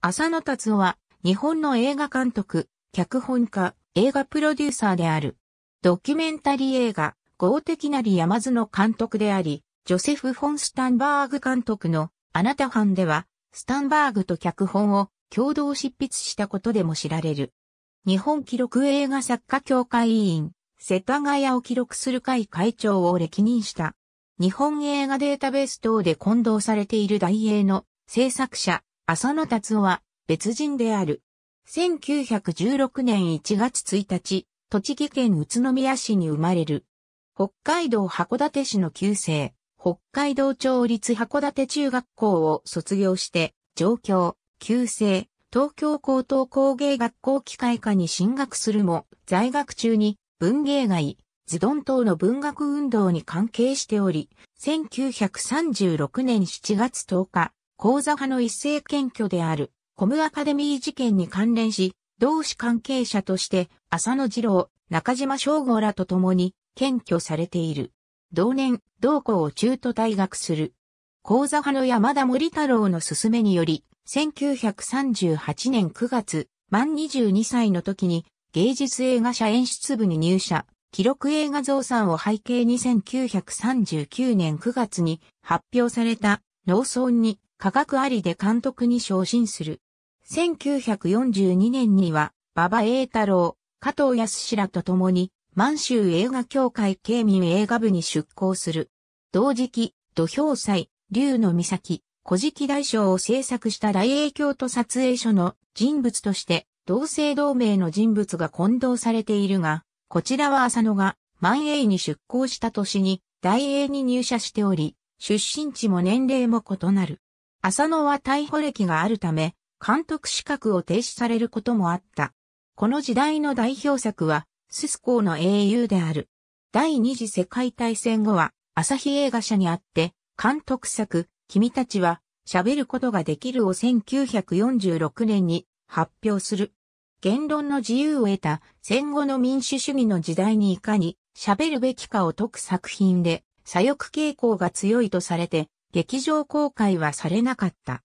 浅野達夫は、日本の映画監督、脚本家、映画プロデューサーである。ドキュメンタリー映画、豪的なり山津の監督であり、ジョセフ・フォン・スタンバーグ監督のあなた班では、スタンバーグと脚本を共同執筆したことでも知られる。日本記録映画作家協会委員、世田谷を記録する会会長を歴任した。日本映画データベース等で混同されている大英の制作者、浅野達夫は別人である。1916年1月1日、栃木県宇都宮市に生まれる。北海道函館市の旧姓、北海道町立函館中学校を卒業して、上京、旧姓、東京高等工芸学校機械科に進学するも、在学中に文芸街、ズドン等の文学運動に関係しており、1936年7月10日、講座派の一斉検挙である、コムアカデミー事件に関連し、同志関係者として、浅野二郎、中島翔吾らと共に、検挙されている。同年、同校を中途退学する。講座派の山田森太郎の勧めにより、1938年9月、満22歳の時に、芸術映画社演出部に入社、記録映画増産を背景に1939年9月に発表された農村に科学ありで監督に昇進する。1942年には、馬場栄太郎、加藤康氏らと共に、満州映画協会慶民映画部に出向する。同時期、土俵祭、竜の岬、古事記大賞を制作した大英京都撮影所の人物として、同姓同名の人物が混同されているが、こちらは浅野が万栄に出向した年に大英に入社しており、出身地も年齢も異なる。浅野は逮捕歴があるため、監督資格を停止されることもあった。この時代の代表作は、ススコーの英雄である。第二次世界大戦後は、朝日映画社にあって、監督作、君たちは、喋ることができるを1946年に発表する。言論の自由を得た戦後の民主主義の時代にいかに喋るべきかを説く作品で、左翼傾向が強いとされて、劇場公開はされなかった。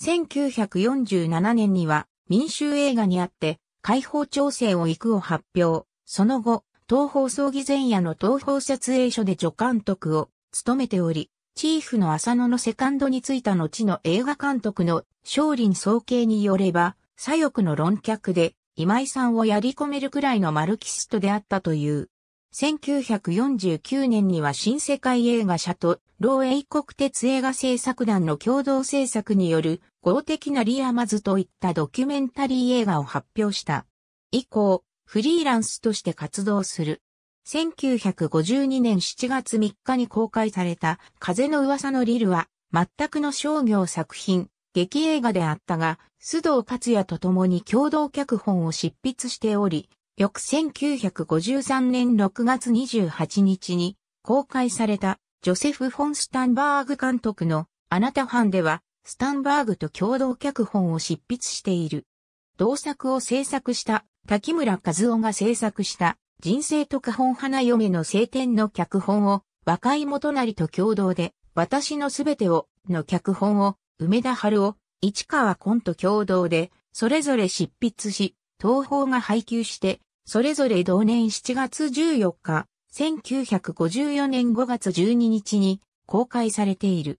1947年には民衆映画にあって解放調整を行くを発表。その後、東方葬儀前夜の東方撮影所で助監督を務めており、チーフの浅野のセカンドについた後の映画監督の少林総計によれば、左翼の論客で今井さんをやり込めるくらいのマルキストであったという。1949年には新世界映画社と、老英国鉄映画制作団の共同制作による、豪的なリアマズといったドキュメンタリー映画を発表した。以降、フリーランスとして活動する。1952年7月3日に公開された、風の噂のリルは、全くの商業作品、劇映画であったが、須藤克也と共に共同脚本を執筆しており、翌1953年6月28日に公開されたジョセフ・フォン・スタンバーグ監督のあなたンではスタンバーグと共同脚本を執筆している。同作を制作した滝村和夫が制作した人生特本花嫁の晴天の脚本を若い元成と共同で私のすべてをの脚本を梅田春を市川コンと共同でそれぞれ執筆し東方が配給してそれぞれ同年7月14日、1954年5月12日に公開されている。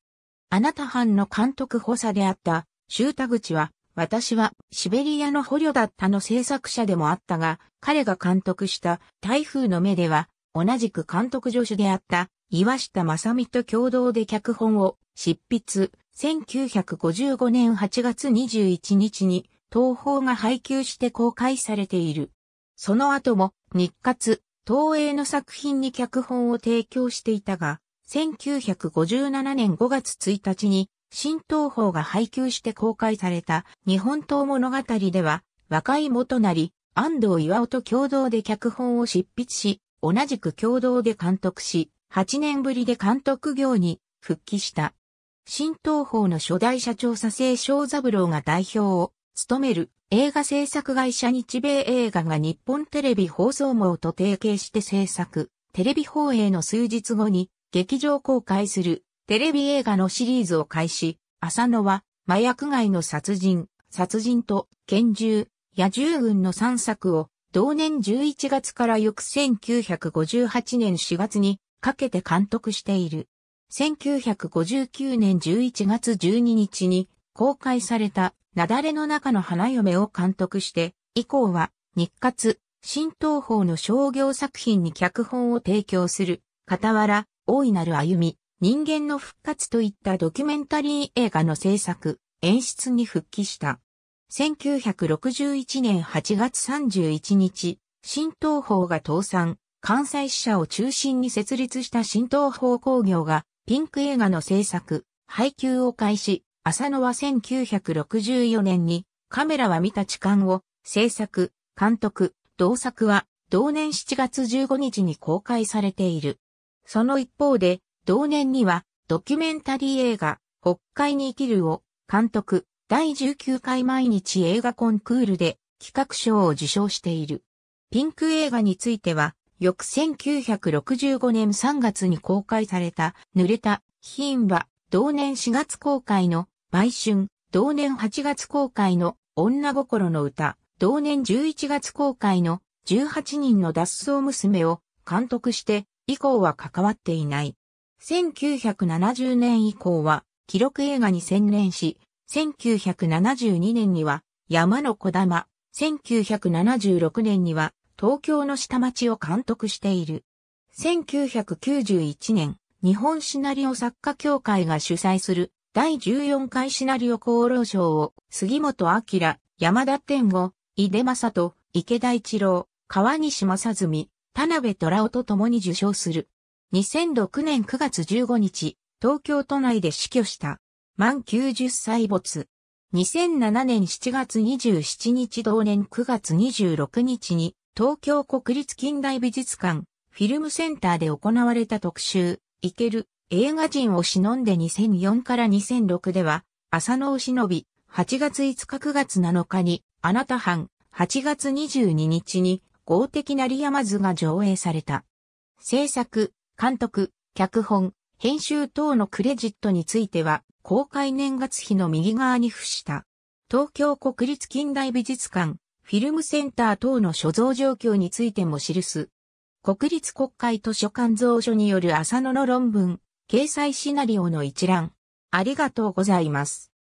あなた班の監督補佐であった、シ田口は、私はシベリアの捕虜だったの制作者でもあったが、彼が監督した台風の目では、同じく監督助手であった岩下正美と共同で脚本を執筆、1955年8月21日に東宝が配給して公開されている。その後も日活、東映の作品に脚本を提供していたが、1957年5月1日に新東宝が配給して公開された日本刀物語では若い元なり、安藤岩尾と共同で脚本を執筆し、同じく共同で監督し、8年ぶりで監督業に復帰した。新東宝の初代社長佐世正三郎が代表を務める映画制作会社日米映画が日本テレビ放送網と提携して制作、テレビ放映の数日後に劇場公開するテレビ映画のシリーズを開始、浅野は麻薬街の殺人、殺人と拳銃、野獣軍の3作を同年11月から翌1958年4月にかけて監督している。1959年11月12日に公開された、なだれの中の花嫁を監督して、以降は、日活、新東方の商業作品に脚本を提供する、傍ら、大いなる歩み、人間の復活といったドキュメンタリー映画の制作、演出に復帰した。1961年8月31日、新東方が倒産、関西支社を中心に設立した新東方工業が、ピンク映画の制作、配給を開始、浅野は1964年にカメラは見た痴漢を制作、監督、同作は同年7月15日に公開されている。その一方で同年にはドキュメンタリー映画北海に生きるを監督第19回毎日映画コンクールで企画賞を受賞している。ピンク映画については翌1965年3月に公開された濡れた品は同年4月公開の売春、同年8月公開の女心の歌、同年11月公開の18人の脱走娘を監督して以降は関わっていない。1970年以降は記録映画に専念し、1972年には山の小玉、1976年には東京の下町を監督している。1991年、日本シナリオ作家協会が主催する第14回シナリオ功労賞を、杉本明、山田天吾、井出正人、池田一郎、川西正純、田辺虎夫と共に受賞する。2006年9月15日、東京都内で死去した。満90歳没。2007年7月27日同年9月26日に、東京国立近代美術館、フィルムセンターで行われた特集、イケル、映画人を忍んで2004から2006では、浅野を忍び、8月5日9月7日に、あなた班、8月22日に、豪的なリアマズが上映された。制作、監督、脚本、編集等のクレジットについては、公開年月日の右側に付した。東京国立近代美術館、フィルムセンター等の所蔵状況についても記す。国立国会図書館蔵書による浅野の論文、掲載シナリオの一覧。ありがとうございます。